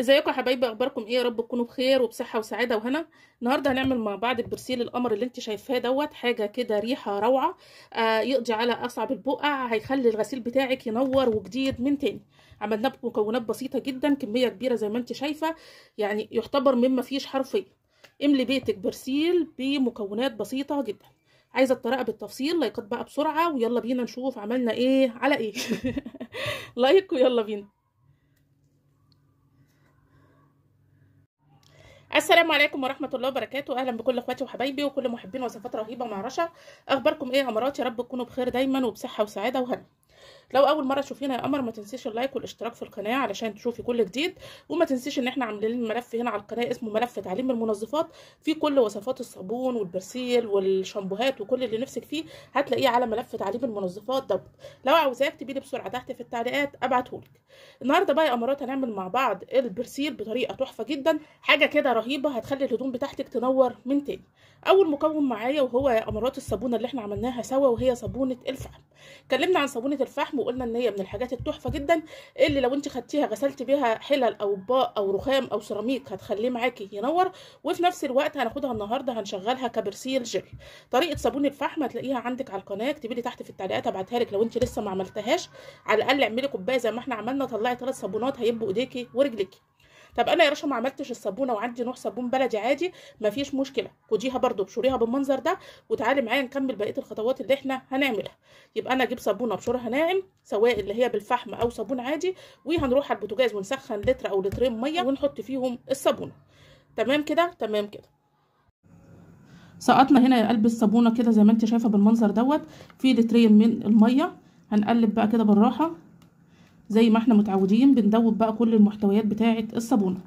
ازيكم يا حبايبي اخباركم ايه يا رب تكونوا بخير وبصحه وسعاده وهنا النهارده هنعمل مع بعض البرسيل القمر اللي انت شايفاه دوت حاجه كده ريحه روعه آه يقضي على اصعب البقع هيخلي الغسيل بتاعك ينور وجديد من تاني عملناه بمكونات بسيطه جدا كميه كبيره زي ما انت شايفه يعني يعتبر مما فيش حرفيا املي بيتك برسيل بمكونات بسيطه جدا عايزه الطريقه بالتفصيل لايكات بقى بسرعه ويلا بينا نشوف عملنا ايه على ايه لايك ويلا بينا السلام عليكم ورحمه الله وبركاته اهلا بكل اخواتي وحبايبي وكل محبين وصفات رهيبه مع رشا اخباركم ايه يا امارات يا رب تكونوا بخير دايما وبصحه وسعاده وهنا لو اول مره تشوفينا يا قمر ما تنسيش اللايك والاشتراك في القناه علشان تشوفي كل جديد وما تنسيش ان احنا عاملين ملف هنا على القناه اسمه ملف تعليم المنظفات فيه كل وصفات الصابون والبرسيل والشامبوهات وكل اللي نفسك فيه هتلاقيه على ملف تعليم المنظفات دوت لو عاوزاه اكتبي لي بسرعه تحت في التعليقات ابعتهولك النهارده بقى يا قمرات هنعمل مع بعض البرسيل بطريقه تحفه جدا حاجه كده رهيبه هتخلي الهدوم بتاعتك تنور من تاني اول مكون معايا وهو يا قمرات الصابونه اللي احنا عملناها سوا وهي صابونه الفحم اتكلمنا عن صابونه الفحم وقلنا ان هي من الحاجات التحفه جدا اللي لو انت خدتيها غسلت بيها حلل او اطباق او رخام او سيراميك هتخليه معاكي ينور وفي نفس الوقت هناخدها النهارده هنشغلها كبرسيل جل طريقه صابون الفحم هتلاقيها عندك على القناه اكتبي لي تحت في التعليقات ابعتها لك لو انت لسه ما عملتهاش على الاقل اعملي كوبايه زي ما احنا عملنا طلعي ثلاث صابونات هيبقوا ايديكي ورجليكي طب انا يا رشا ما عملتش الصابونه وعندي نوع صابون بلدي عادي مفيش مشكله خديها برده ابشريها بالمنظر ده وتعالي معايا نكمل بقيه الخطوات اللي احنا هنعملها يبقى انا اجيب صابونه بشورها ناعم سواء اللي هي بالفحم او صابون عادي وهنروح على البوتاجاز ونسخن لتر او لترين ميه ونحط فيهم الصابونه تمام كده تمام كده سقطنا هنا يا قلب الصابونه كده زي ما انت شايفه بالمنظر دوت في لترين من الميه هنقلب بقى كده بالراحه زي ما احنا متعودين بندوب بقى كل المحتويات بتاعه الصابونه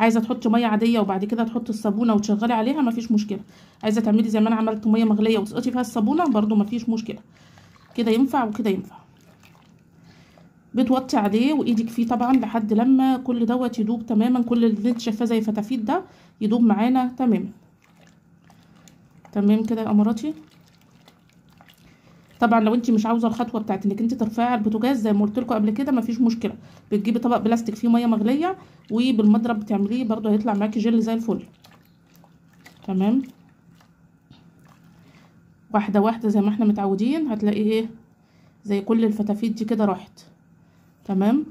عايزه تحطي ميه عاديه وبعد كده تحطي الصابونه وتشغلي عليها مفيش مشكله عايزه تعملي زي ما انا عملت ميه مغليه وسقطي فيها الصابونه برده مفيش مشكله كده ينفع وكده ينفع بتوطي عليه وايدك فيه طبعا لحد لما كل دوت يدوب تماما كل اللي انت شايفاه زي فتافيت ده يدوب معانا تماما تمام كده يا اماراتي طبعا لو انت مش عاوزه الخطوه بتاعت انك انت ترفعي على البوتاجاز زي ما قلت لكم قبل كده مفيش مشكله بتجيبي طبق بلاستيك فيه ميه مغليه وبالمضرب بتعمليه برده هيطلع معاكي جل زي الفل تمام واحده واحده زي ما احنا متعودين هتلاقي ايه زي كل الفتافيت دي كده راحت تمام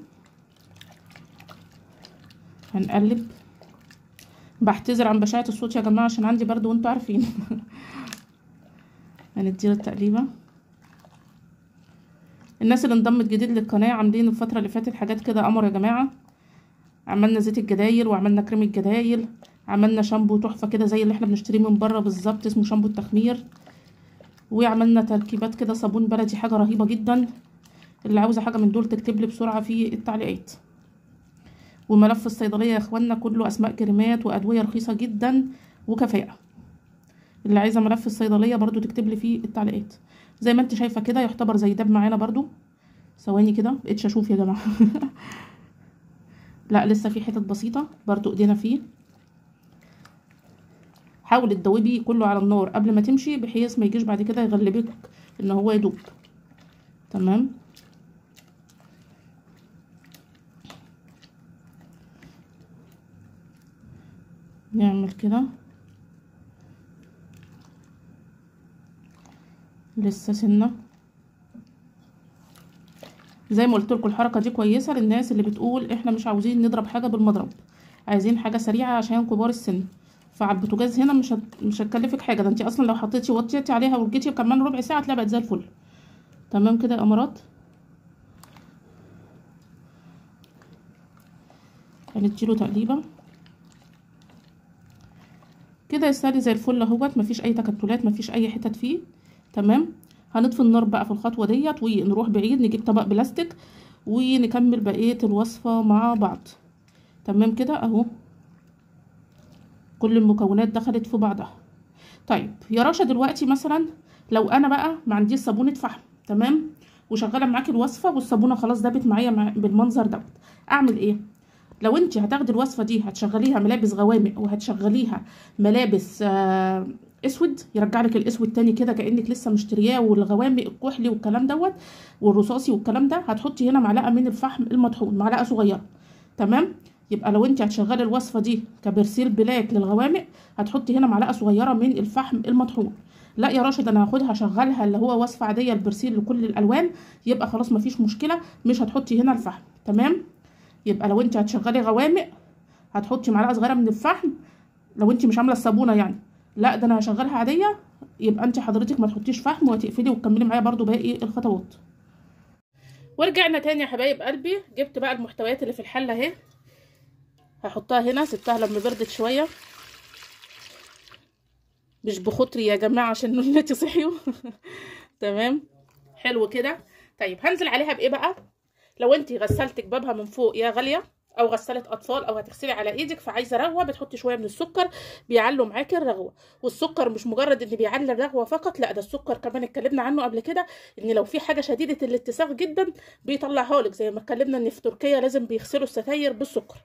هنقلب بعتذر عن بشاعه الصوت يا جماعه عشان عندي برد وانتوا عارفين هنديله التقليبه الناس اللي انضمت جديد للقناه عاملين الفتره اللي فاتت حاجات كده قمر يا جماعه عملنا زيت الجدايل وعملنا كريم الجدايل عملنا شامبو تحفه كده زي اللي احنا بنشتريه من بره بالظبط اسمه شامبو التخمير وعملنا تركيبات كده صابون بلدي حاجه رهيبه جدا اللي عاوزه حاجه من دول تكتب لي بسرعه في التعليقات وملف الصيدليه يا اخوانا كله اسماء كريمات وادويه رخيصه جدا وكفاءه اللي عايزه ملف الصيدليه برضو تكتب لي في التعليقات زي ما انت شايفه كده يعتبر زي داب معانا برضو ثواني كده مبقتش اشوف يا جماعه لا لسه في حتت بسيطه برضو ايدينا فيه حاولي تدوبي كله على النار قبل ما تمشي بحيث ما يجيش بعد كده يغلبك ان هو يدوب تمام نعمل كده لسه سنه زي ما قلت لكم الحركه دي كويسه للناس اللي بتقول احنا مش عاوزين نضرب حاجه بالمضرب عايزين حاجه سريعه عشان كبار السن فعلى البوتاجاز هنا مش هت... مش هتكلفك حاجه ده انت اصلا لو حطيتي وطيتي عليها وجيتي كمان ربع ساعه هتلاقيها بقت زي الفل تمام كده يا امارات هنديله تقليبه كده يستاهل زي الفل اهوت مفيش اي تكتلات مفيش اي حتت فيه تمام هنطفي النار بقى في الخطوه ديت ونروح بعيد نجيب طبق بلاستيك ونكمل بقيه الوصفه مع بعض تمام كده اهو كل المكونات دخلت في بعضها طيب يا رشا دلوقتي مثلا لو انا بقى ما عنديش صابونه فحم تمام وشغاله معاكي الوصفه والصابونه خلاص دابت معايا مع... بالمنظر دوت اعمل ايه لو انت هتاخدي الوصفه دي هتشغليها ملابس غوامق وهتشغليها ملابس آه اسود يرجع لك الاسود تاني كده كانك لسه مشترياه والغوامق الكحلي والكلام دوت والرصاصي والكلام ده هتحطي هنا معلقه من الفحم المطحون معلقه صغيره تمام يبقى لو انت هتشغلي الوصفه دي كبرسيل بلاك للغوامق هتحطي هنا معلقه صغيره من الفحم المطحون لا يا راشد انا هاخدها هشغلها اللي هو وصفه عاديه البرسيل لكل الالوان يبقى خلاص مفيش مشكله مش هتحطي هنا الفحم تمام يبقى لو انت هتشغلي غوامق هتحطي معلقه صغيره من الفحم لو انت مش عامله الصابونه يعني لا ده انا هشغلها عاديه يبقى انت حضرتك ما تحطيش فحم وتقفلي وتكملي معايا برضو باقي الخطوات ورجعنا تاني يا حبايب قلبي جبت بقى المحتويات اللي في الحله اهي هحطها هنا سبتها لما بردت شويه مش بخطري يا جماعه عشان ولادي صحيوا تمام حلو كده طيب هنزل عليها بايه بقى لو انت غسلتك بابها من فوق يا غاليه او غساله اطفال او هتغسلي على ايدك فعايزه رغوه بتحطي شويه من السكر بيعلوا معاكي الرغوه والسكر مش مجرد ان بيعلي الرغوه فقط لا ده السكر كمان اتكلمنا عنه قبل كده ان لو في حاجه شديده الاتساخ جدا بيطلعها لك زي ما اتكلمنا ان في تركيا لازم بيغسلوا الستاير بالسكر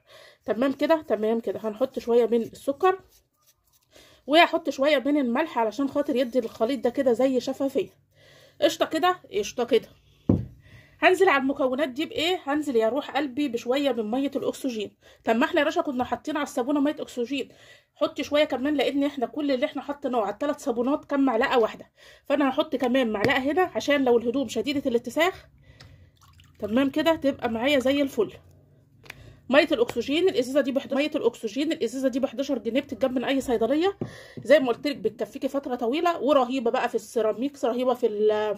تمام كده تمام كده هنحط شويه من السكر وهحط شويه من الملح علشان خاطر يدي الخليط ده كده زي شفافيه قشطه كده قشطه كده هنزل على المكونات دي بايه هنزل يا روح قلبي بشويه من ميه الاكسجين طب ما احنا يا رشا كنا حاطين على الصابونه ميه اكسجين حطي شويه كمان لان احنا كل اللي احنا حطيناه على الثلاث صابونات كان معلقه واحده فانا هحط كمان معلقه هنا عشان لو الهدوم شديده الاتساخ تمام كده تبقى معايا زي الفل ميه الاكسجين الازازه دي بحد... ميه الاكسجين الازازه دي ب 11 جنيه بتتجاب من اي صيدليه زي ما قلت لك بتكفيكي فتره طويله ورهيبه بقى في السيراميكس رهيبه في ال...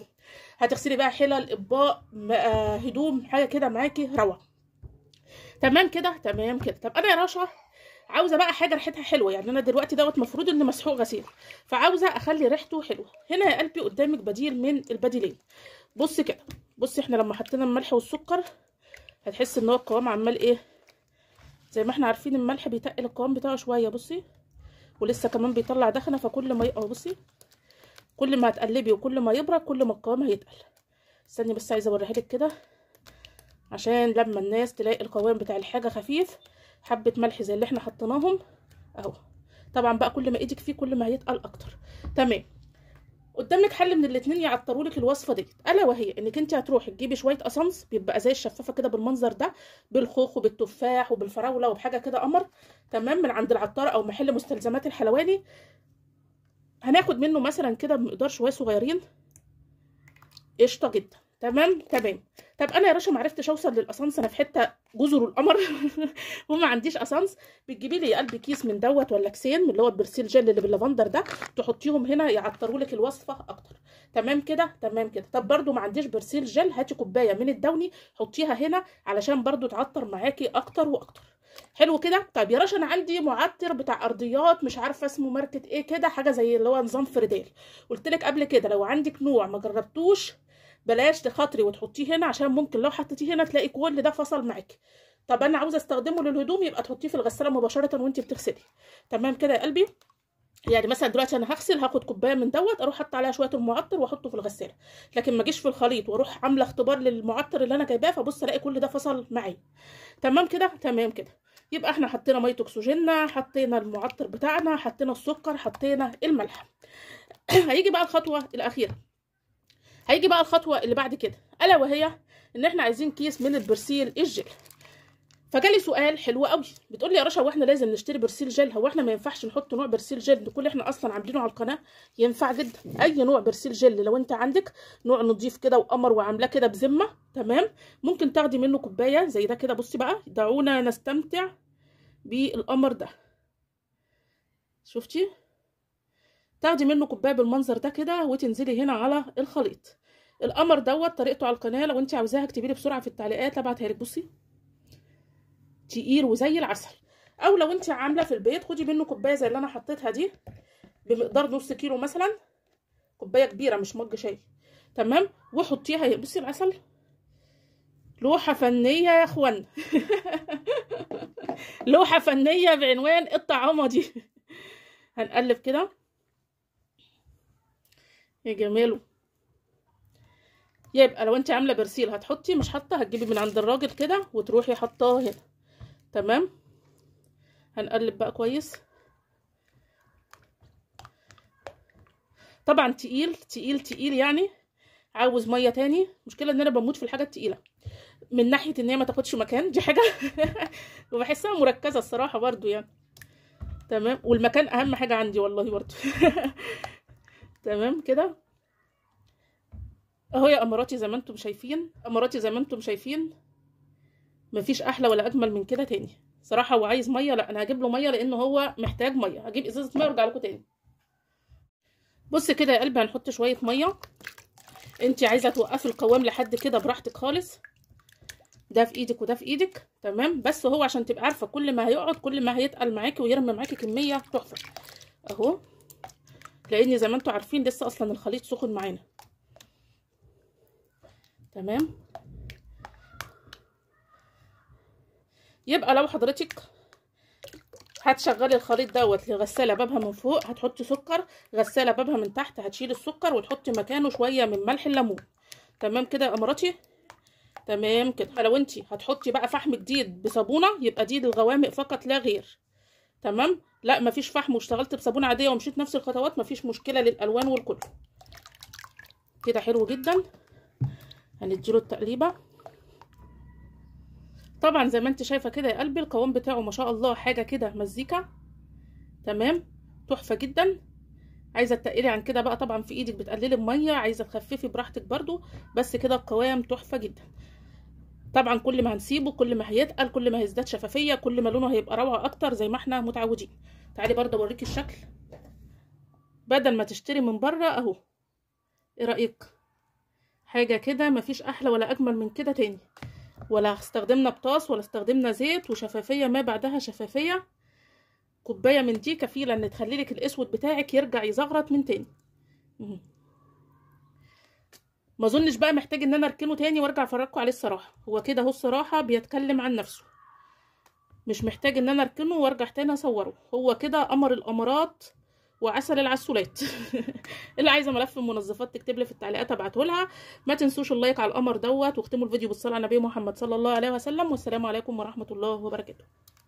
هتغسلي بقى حلل اطباق آه، هدوم حاجه كده معاكي روعه تمام كده تمام كده طب انا يا رشا عاوزه بقى حاجه ريحتها حلوه يعني انا دلوقتي دوت مفروض ان مسحوق غسيل فعاوزه اخلي ريحته حلوه هنا يا قلبي قدامك بديل من البديلين بص كده بص احنا لما حطينا الملح والسكر هتحس ان هو القوام عمال ايه زي ما احنا عارفين الملح بيتقل القوام بتاعه شويه بصي ولسه كمان بيطلع دخنه فكل ما يقع بصي كل ما هتقلبي وكل ما يبرد كل ما القوام هيتقل استني بس عايزه اوريها لك كده عشان لما الناس تلاقي القوام بتاع الحاجه خفيف حبه ملح زي اللي احنا حطيناهم اهو طبعا بقى كل ما ايدك فيه كل ما هيتقل اكتر تمام قدامك حل من الاثنين يعطروا لك الوصفه ديت الا وهي انك انت هتروحي تجيبي شويه اسانس بيبقى زي الشفافه كده بالمنظر ده بالخوخ وبالتفاح وبالفراوله وبحاجه كده قمر تمام من عند العطار او محل مستلزمات الحلواني هناخد منه مثلا كده بمقدار شويه صغيرين قشطه جدا تمام تمام طب انا يا رشا ما عرفتش اوصل للاسانس انا في حته جزر القمر وما عنديش اسانس بتجيبي لي قلب كيس من دوت ولا كسين من اللي هو البرسيل جل اللي باللافندر ده تحطيهم هنا يعطروا لك الوصفه اكتر تمام كده تمام كده طب برده ما عنديش برسيل جل هاتي كوبايه من الدوني حطيها هنا علشان برده تعطر معاكي اكتر واكتر حلو كده طب يا رشا انا عندي معطر بتاع ارضيات مش عارفه اسمه ماركه ايه كده حاجه زي اللي هو نظام فردال قلت لك قبل كده لو عندك نوع ما جربتوش بلاش تخاطري وتحطيه هنا عشان ممكن لو حطيتيه هنا تلاقي كل ده فصل معاكي طب انا عاوزه استخدمه للهدوم يبقى تحطيه في الغساله مباشره وانت بتغسلي تمام كده يا قلبي يعني مثلا دلوقتي انا هغسل هاخد كوبايه من دوت اروح احط عليها شويه المعطر واحطه في الغساله لكن ما اجيش في الخليط واروح عامله اختبار للمعطر اللي انا جايباه فبص الاقي كل ده فصل معايا تمام كده تمام كده يبقى احنا حطينا ميه اكسجيننا حطينا المعطر بتاعنا حطينا السكر حطينا الملح هيجي بقى الخطوه الاخيره هيجي بقى الخطوه اللي بعد كده الا وهي ان احنا عايزين كيس من البرسيل الجل فجالي سؤال حلو قوي بتقول لي يا رشا هو احنا لازم نشتري برسيل جل هو احنا ما ينفعش نحط نوع برسيل جل كل احنا اصلا عاملينه على القناه ينفع جدا اي نوع برسيل جل لو انت عندك نوع نضيف كده وقمر وعاملاه كده بذمه تمام ممكن تاخدي منه كوبايه زي ده كده بصي بقى دعونا نستمتع بالقمر ده شفتي تاخدي منه كوبايه بالمنظر ده كده وتنزلي هنا على الخليط القمر دوت طريقته على القناه لو انت عاوزاها اكتبي لي بسرعه في التعليقات ابعتها لك بصي تقيل وزي العسل او لو انت عامله في البيت خدي منه كوبايه زي اللي انا حطيتها دي بمقدار نص كيلو مثلا كوبايه كبيره مش مج شاي تمام وحطيها بصي العسل لوحه فنيه يا اخوان لوحه فنيه بعنوان الطعامه دي هنقلب كده يا جماله يبقى لو انت عامله برسيل هتحطي مش حاطه هتجيبي من عند الراجل كده وتروحي حطاه هنا تمام هنقلب بقى كويس طبعا تقيل تقيل تقيل يعني عاوز ميه تاني مشكله ان انا بموت في الحاجه التقيله من ناحيه ان هي ما تاخدش مكان دي حاجه وبحسها مركزه الصراحه برضو يعني تمام والمكان اهم حاجه عندي والله برضو تمام كده اهو يا اماراتي زي ما انتم شايفين اماراتي زي ما انتم شايفين مفيش احلى ولا اجمل من كده تاني صراحه هو عايز ميه لا انا هجيب له ميه لان هو محتاج ميه هجيب ازازه ميه وارجع لكم تاني بص كده يا قلبي هنحط شويه ميه انت عايزه توقفي القوام لحد كده براحتك خالص ده في ايدك وده في ايدك تمام بس هو عشان تبقى عارفه كل ما هيقعد كل ما هيتقل معاكي ويرمي معاكي كميه تحفه اهو لان زي ما انتم عارفين لسه اصلا الخليط سخن معانا تمام يبقى لو حضرتك هتشغلي الخليط دوت لغساله بابها من فوق هتحطي سكر غساله بابها من تحت هتشيل السكر وتحطي مكانه شويه من ملح الليمون تمام كده يا مراتي تمام كده لو انت هتحطي بقى فحم جديد بصابونه يبقى دي للغوامق فقط لا غير تمام لا مفيش فحم واشتغلت بصابونه عاديه ومشيت نفس الخطوات مفيش مشكله للالوان والكل كده حلو جدا هنديله التقليبه طبعا زي ما انت شايفه كده يا قلبي القوام بتاعه ما شاء الله حاجه كده مزيكا تمام تحفه جدا عايزه تقلي عن كده بقى طبعا في ايدك بتقللي الميه عايزه تخففي براحتك برده بس كده القوام تحفه جدا طبعا كل ما هنسيبه كل ما هيتقل كل ما هيزداد شفافيه كل ما لونه هيبقى روعه اكتر زي ما احنا متعودين تعالي برضه اوريك الشكل بدل ما تشتري من بره اهو ايه رايك حاجه كده مفيش احلى ولا اجمل من كده تاني ولا استخدمنا بطاس ولا استخدمنا زيت وشفافيه ما بعدها شفافيه كوبايه من دي كفيله ان تخلي لك الاسود بتاعك يرجع يزغرط من تاني ما اظنش بقى محتاج ان انا اركنه تاني وارجع افرجكم عليه الصراحه هو كده اهو الصراحه بيتكلم عن نفسه مش محتاج ان انا اركنه وارجع تاني اصوره هو كده قمر القمرات وعسل العسولات اللي عايزه ملف المنظفات تكتب لي في التعليقات ابعته لها ما تنسوش اللايك على القمر دوت واختموا الفيديو بالصلاه على النبي محمد صلى الله عليه وسلم والسلام عليكم ورحمه الله وبركاته